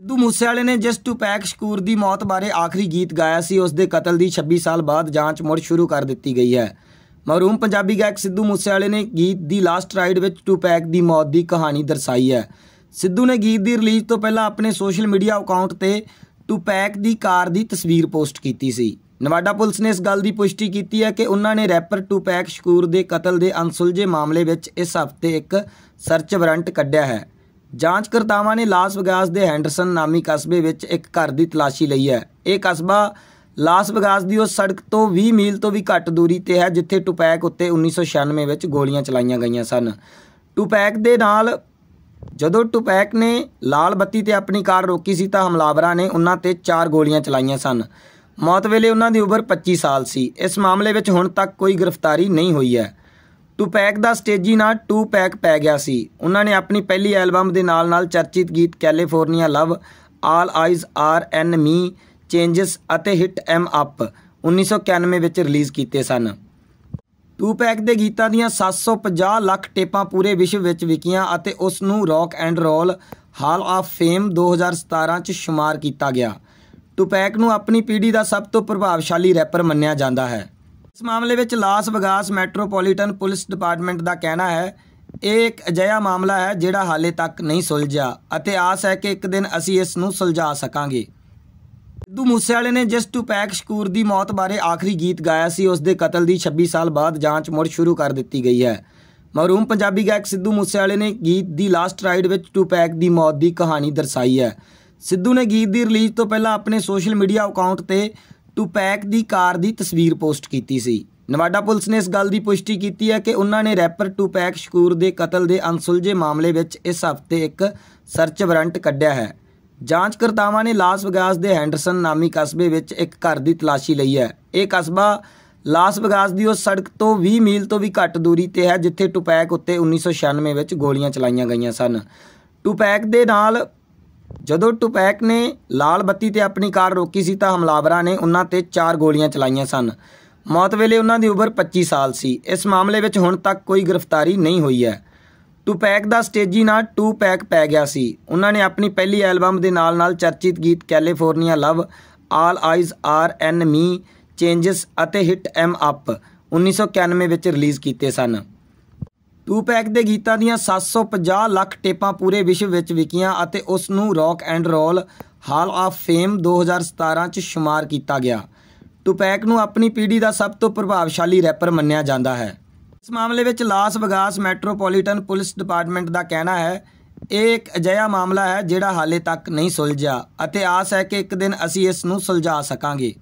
ਸਿੱਧੂ ਵਾਲੇ ਨੇ to pack ਸ਼ਕੂਰ ਦੀ ਮੌਤ ਬਾਰੇ ਆਖਰੀ ਗੀਤ ਗਾਇਆ ਸੀ ਉਸ ਦੇ ਕਤਲ ਦੀ 26 ਸਾਲ ਬਾਅਦ ਜਾਂਚ ਮੁੜ ਸ਼ੁਰੂ ਕਰ ਦਿੱਤੀ ਗਈ ਹੈ ਮਹਰੂਮ ਪੰਜਾਬੀ ਗਾਇਕ ਸਿੱਧੂ ਮੂਸੇ ਵਾਲੇ ਨੇ ਗੀਤ ਦੀ ਲਾਸਟ ਰਾਈਡ ਵਿੱਚ ਪੈਕ ਦੀ ਮੌਤ ਦੀ ਕਹਾਣੀ ਦਰਸਾਈ ਹੈ ਸਿੱਧੂ ਨੇ ਗੀਤ ਦੀ ਰਿਲੀਜ਼ ਤੋਂ ਪਹਿਲਾਂ ਆਪਣੇ ਸੋਸ਼ਲ ਮੀਡੀਆ ਅਕਾਊਂਟ ਤੇ ਪੈਕ ਦੀ ਕਾਰ ਦੀ ਤਸਵੀਰ ਪੋਸਟ ਕੀਤੀ ਸੀ ਨਵਾਡਾ ਪੁਲਿਸ ਨੇ ਇਸ ਗੱਲ ਦੀ ਪੁਸ਼ਟੀ ਕੀਤੀ ਹੈ ਕਿ ਉਹਨਾਂ ਨੇ ਰੈਪਰ ਪੈਕ ਸ਼ਕੂਰ ਦੇ ਕਤਲ ਦੇ ਅਨਸੁਲਝੇ ਮਾਮਲੇ ਵਿੱਚ ਇਸ ਹਫ਼ਤੇ ਇੱਕ ਸਰਚ ਵਾਰੰਟ ਕੱਢਿਆ ਹੈ ਜਾਂਚਕਰਤਾਵਾਂ ਨੇ ਲਾਸ ਵਗਾਸ ਦੇ ਹੈਂਡਰਸਨ ਨਾਮੀ ਕਸਬੇ ਵਿੱਚ ਇੱਕ ਘਰ ਦੀ ਤਲਾਸ਼ੀ ਲਈ ਹੈ ਇਹ ਕਸਬਾ ਲਾਸ ਵਗਾਸ ਦੀ ਉਸ ਸੜਕ ਤੋਂ 20 ਮੀਲ ਤੋਂ ਵੀ ਘੱਟ ਦੂਰੀ ਤੇ ਹੈ ਜਿੱਥੇ ਟੁਪੈਕ ਉੱਤੇ 1996 ਵਿੱਚ ਗੋਲੀਆਂ ਚਲਾਈਆਂ ਗਈਆਂ ਸਨ ਟੁਪੈਕ ਦੇ ਨਾਲ ਜਦੋਂ ਟੁਪੈਕ ਨੇ ਲਾਲ ਬੱਤੀ ਤੇ ਆਪਣੀ ਕਾਰ ਰੋਕੀ ਸੀ ਤਾਂ ਹਮਲਾਵਰਾਂ ਨੇ ਉਹਨਾਂ ਤੇ 4 ਗੋਲੀਆਂ ਚਲਾਈਆਂ ਸਨ ਮੌਤ ਵੇਲੇ ਉਹਨਾਂ ਦੀ ਉਮਰ 25 ਸਾਲ ਸੀ ਇਸ ਮਾਮਲੇ ਵਿੱਚ ਹੁਣ ਤੱਕ ਕੋਈ ਗ੍ਰਿਫਤਾਰੀ ਨਹੀਂ ਹੋਈ ਹੈ ਟੂਪੈਕ ਦਾ ਸਟੇਜੀ ਨਾਲ ਟੂ ਪੈਕ ਪੈ ਗਿਆ ਸੀ ਉਹਨਾਂ ਨੇ ਆਪਣੀ ਪਹਿਲੀ ਐਲਬਮ ਦੇ ਨਾਲ-ਨਾਲ ਚਰਚਿਤ ਗੀਤ California love all eyes are on me changes ਅਤੇ ਹਿੱਟ ਐਮ ਅਪ 1991 ਵਿੱਚ ਰਿਲੀਜ਼ ਕੀਤੇ ਸਨ ਟੂਪੈਕ ਦੇ ਗੀਤਾਂ ਦੀਆਂ 750 ਲੱਖ ਟੇਪਾਂ ਪੂਰੇ ਵਿਸ਼ਵ ਵਿੱਚ ਵਿਕੀਆਂ ਅਤੇ ਉਸ ਨੂੰ rock and roll hall of fame 2017 ਚ ਸ਼ੁਮਾਰ ਕੀਤਾ ਗਿਆ ਟੂਪੈਕ ਨੂੰ ਆਪਣੀ ਪੀੜ੍ਹੀ ਦਾ ਸਭ ਤੋਂ ਪ੍ਰਭਾਵਸ਼ਾਲੀ ਰੈਪਰ ਮੰਨਿਆ ਜਾਂਦਾ ਹੈ ਇਸ ਮਾਮਲੇ ਵਿੱਚ Las Vegas metropolitan police department ਦਾ ਕਹਿਣਾ ਹੈ ਇਹ ਇੱਕ ਅਜਿਹਾ ਮਾਮਲਾ ਹੈ ਜਿਹੜਾ ਹਾਲੇ ਤੱਕ ਨਹੀਂ ਸੁਲਝਿਆ ਅਤੇ ਆਸ ਹੈ ਕਿ ਇੱਕ ਦਿਨ ਅਸੀਂ ਇਸ ਨੂੰ ਸੁਲਝਾ ਸਕਾਂਗੇ ਸਿੱਧੂ ਮੂਸੇਵਾਲੇ ਨੇ ਟੂ ਪੈਕ ਸ਼ਕੂਰ ਦੀ ਮੌਤ ਬਾਰੇ ਆਖਰੀ ਗੀਤ ਗਾਇਆ ਸੀ ਉਸ ਦੇ ਕਤਲ ਦੀ 26 ਸਾਲ ਬਾਅਦ ਜਾਂਚ ਮੁੜ ਸ਼ੁਰੂ ਕਰ ਦਿੱਤੀ ਗਈ ਹੈ ਮਹਰੂਮ ਪੰਜਾਬੀ ਗਾਇਕ ਸਿੱਧੂ ਮੂਸੇਵਾਲੇ ਨੇ ਗੀਤ ਦੀ ਲਾਸਟ ਰਾਈਡ ਵਿੱਚ ਪੈਕ ਦੀ ਮੌਤ ਦੀ ਕਹਾਣੀ ਦਰਸਾਈ ਹੈ ਸਿੱਧੂ ਨੇ ਗੀਤ ਦੀ ਰਿਲੀਜ਼ ਤੋਂ ਪਹਿਲਾਂ ਆਪਣੇ ਸੋਸ਼ਲ ਮੀਡੀਆ ਅਕਾਊਂਟ ਤੇ ਟੂਪੈਕ ਦੀ ਕਾਰ ਦੀ ਤਸਵੀਰ ਪੋਸਟ ਕੀਤੀ ਸੀ ਨਵਾਡਾ ਪੁਲਿਸ ਨੇ ਇਸ ਗੱਲ ਦੀ ਪੁਸ਼ਟੀ ਕੀਤੀ ਹੈ ਕਿ ਉਹਨਾਂ ਨੇ ਰੈਪਰ ਟੂਪੈਕ ਸ਼ਕੂਰ ਦੇ ਕਤਲ ਦੇ ਅਣਸੁਲਝੇ ਮਾਮਲੇ ਵਿੱਚ ਇਸ ਹਫ਼ਤੇ ਇੱਕ ਸਰਚ ਵਾਰੰਟ ਕੱਢਿਆ ਹੈ ਜਾਂਚਕਰਤਾਵਾਂ ਨੇ ਲਾਸ ਵਗਾਸ ਦੇ ਹੈਂਡਰਸਨ ਨਾਮੀ ਕਸਬੇ ਵਿੱਚ ਇੱਕ ਘਰ ਦੀ ਤਲਾਸ਼ੀ ਲਈ ਹੈ ਇਹ ਕਸਬਾ ਲਾਸ ਵਗਾਸ ਦੀ ਉਸ ਸੜਕ ਤੋਂ 20 ਮੀਲ ਤੋਂ ਵੀ ਘੱਟ ਦੂਰੀ ਤੇ ਹੈ ਜਿੱਥੇ ਟੂਪੈਕ ਉੱਤੇ 1996 ਵਿੱਚ ਗੋਲੀਆਂ ਚਲਾਈਆਂ ਗਈਆਂ ਸਨ ਟੂਪੈਕ ਦੇ ਨਾਲ ਜਦੋਂ ਟੁਪੈਕ ਨੇ ਲਾਲ ਬੱਤੀ ਤੇ ਆਪਣੀ ਕਾਰ ਰੋਕੀ ਸੀ ਤਾਂ ਹਮਲਾਵਰਾਂ ਨੇ ਉਹਨਾਂ ਤੇ ਚਾਰ ਗੋਲੀਆਂ ਚਲਾਈਆਂ ਸਨ ਮੌਤ ਵੇਲੇ ਉਹਨਾਂ ਦੀ ਉਮਰ 25 ਸਾਲ ਸੀ ਇਸ ਮਾਮਲੇ ਵਿੱਚ ਹੁਣ ਤੱਕ ਕੋਈ ਗ੍ਰਿਫਤਾਰੀ ਨਹੀਂ ਹੋਈ ਹੈ ਟੁਪੈਕ ਦਾ ਸਟੇਜੀ ਨਾਂ ਟੂ ਪੈਕ ਪੈ ਗਿਆ ਸੀ ਉਹਨਾਂ ਨੇ ਆਪਣੀ ਪਹਿਲੀ ਐਲਬਮ ਦੇ ਨਾਲ-ਨਾਲ ਚਰਚਿਤ ਗੀਤ California love all eyes are on me changes ਅਤੇ ਹਿੱਟ ਐਮ ਅਪ 1991 ਵਿੱਚ ਰਿਲੀਜ਼ ਕੀਤੇ ਸਨ ਟੂਪੈਕ ਦੇ ਗੀਤਾਂ ਦੀਆਂ 750 ਲੱਖ ਟੇਪਾਂ ਪੂਰੇ ਵਿਸ਼ਵ ਵਿੱਚ ਵਿਕੀਆਂ ਅਤੇ ਉਸ ਨੂੰ rock and roll hall of fame 2017 ਚ ਸ਼ੁਮਾਰ ਕੀਤਾ ਗਿਆ ਟੂਪੈਕ ਨੂੰ ਆਪਣੀ ਪੀੜ੍ਹੀ ਦਾ ਸਭ ਤੋਂ ਪ੍ਰਭਾਵਸ਼ਾਲੀ ਰੈਪਰ ਮੰਨਿਆ ਜਾਂਦਾ ਹੈ ਇਸ ਮਾਮਲੇ ਵਿੱਚ Las Vegas metropolitan police department ਦਾ ਕਹਿਣਾ ਹੈ ਇਹ ਇੱਕ ਅਜਿਹਾ ਮਾਮਲਾ ਹੈ ਜਿਹੜਾ ਹਾਲੇ ਤੱਕ ਨਹੀਂ ਸੁਲਝਿਆ ਅਤੇ ਆਸ ਹੈ ਕਿ ਇੱਕ ਦਿਨ ਅਸੀਂ ਇਸ ਨੂੰ ਸੁਲਝਾ ਸਕਾਂਗੇ